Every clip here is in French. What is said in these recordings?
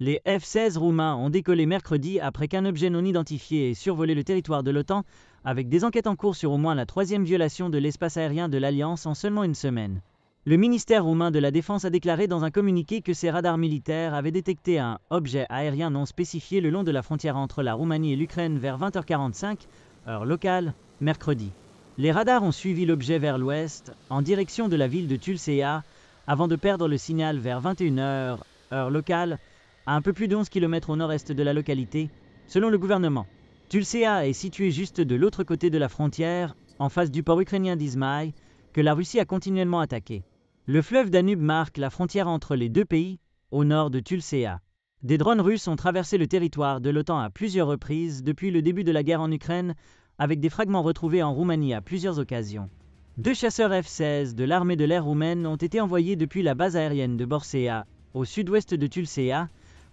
Les F-16 roumains ont décollé mercredi après qu'un objet non identifié ait survolé le territoire de l'OTAN, avec des enquêtes en cours sur au moins la troisième violation de l'espace aérien de l'Alliance en seulement une semaine. Le ministère roumain de la Défense a déclaré dans un communiqué que ses radars militaires avaient détecté un objet aérien non spécifié le long de la frontière entre la Roumanie et l'Ukraine vers 20h45, heure locale, mercredi. Les radars ont suivi l'objet vers l'ouest, en direction de la ville de Tulcea, avant de perdre le signal vers 21h, heure locale, à un peu plus de 11 km au nord-est de la localité, selon le gouvernement. Tulcea est située juste de l'autre côté de la frontière, en face du port ukrainien d'Izmaï, que la Russie a continuellement attaqué. Le fleuve Danube marque la frontière entre les deux pays, au nord de Tulcea. Des drones russes ont traversé le territoire de l'OTAN à plusieurs reprises depuis le début de la guerre en Ukraine, avec des fragments retrouvés en Roumanie à plusieurs occasions. Deux chasseurs F-16 de l'armée de l'air roumaine ont été envoyés depuis la base aérienne de Borcea, au sud-ouest de Tulcea,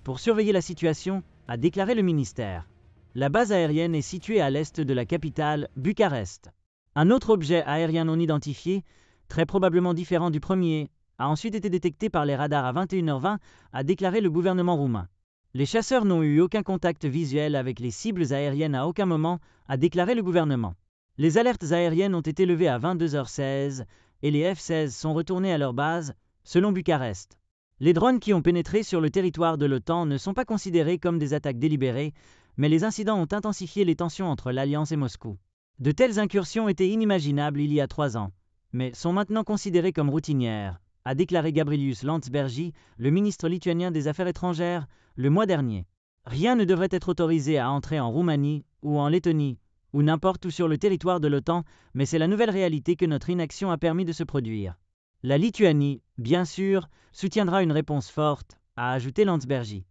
pour surveiller la situation, a déclaré le ministère. La base aérienne est située à l'est de la capitale, Bucarest. Un autre objet aérien non identifié, très probablement différent du premier, a ensuite été détecté par les radars à 21h20, a déclaré le gouvernement roumain. Les chasseurs n'ont eu aucun contact visuel avec les cibles aériennes à aucun moment, a déclaré le gouvernement. Les alertes aériennes ont été levées à 22h16 et les F-16 sont retournés à leur base, selon Bucarest. Les drones qui ont pénétré sur le territoire de l'OTAN ne sont pas considérés comme des attaques délibérées, mais les incidents ont intensifié les tensions entre l'Alliance et Moscou. De telles incursions étaient inimaginables il y a trois ans, mais sont maintenant considérées comme routinières, a déclaré Gabrielius Landsbergi, le ministre lituanien des Affaires étrangères, le mois dernier. Rien ne devrait être autorisé à entrer en Roumanie ou en Lettonie, ou n'importe où sur le territoire de l'OTAN, mais c'est la nouvelle réalité que notre inaction a permis de se produire. La Lituanie, bien sûr, soutiendra une réponse forte, a ajouté Landsbergis.